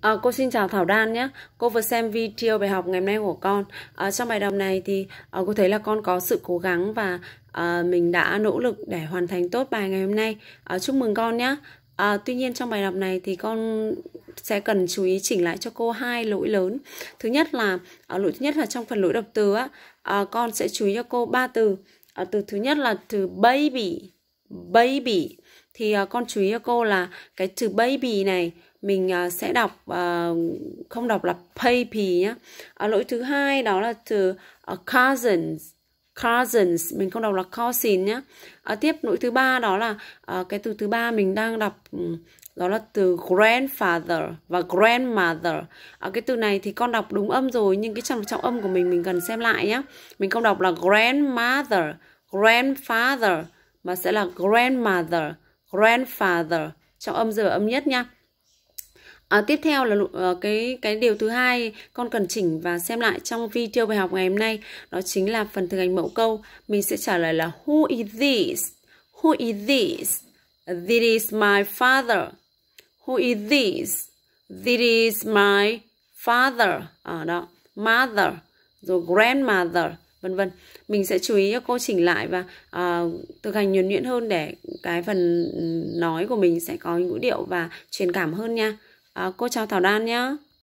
À, cô xin chào Thảo Đan nhé. Cô vừa xem video bài học ngày hôm nay của con. À, trong bài đọc này thì à, cô thấy là con có sự cố gắng và à, mình đã nỗ lực để hoàn thành tốt bài ngày hôm nay. À, chúc mừng con nhé. À, tuy nhiên trong bài đọc này thì con sẽ cần chú ý chỉnh lại cho cô hai lỗi lớn. Thứ nhất là à, lỗi thứ nhất là trong phần lỗi đọc từ á, à, con sẽ chú ý cho cô ba từ. À, từ thứ nhất là từ baby, baby thì uh, con chú ý cho cô là cái từ baby này mình à, sẽ đọc à, không đọc là baby nhá à, lỗi thứ hai đó là từ à, cousins cousins mình không đọc là cousin nhé à, tiếp lỗi thứ ba đó là à, cái từ thứ ba mình đang đọc ừ, đó là từ grandfather và grandmother à, cái từ này thì con đọc đúng âm rồi nhưng cái trong trọng âm của mình mình cần xem lại nhé mình không đọc là grandmother grandfather mà sẽ là grandmother grandfather trọng âm giờ âm nhất nha À, tiếp theo là uh, cái cái điều thứ hai con cần chỉnh và xem lại trong video bài học ngày hôm nay đó chính là phần thực hành mẫu câu mình sẽ trả lời là who is this who is this this is my father who is this this is my father à, đó mother rồi grandmother vân vân mình sẽ chú ý cho cô chỉnh lại và uh, thực hành nhuần nhuyễn hơn để cái phần ừ, nói của mình sẽ có ngữ điệu và truyền cảm hơn nha à, cô chào Thảo Đan nhé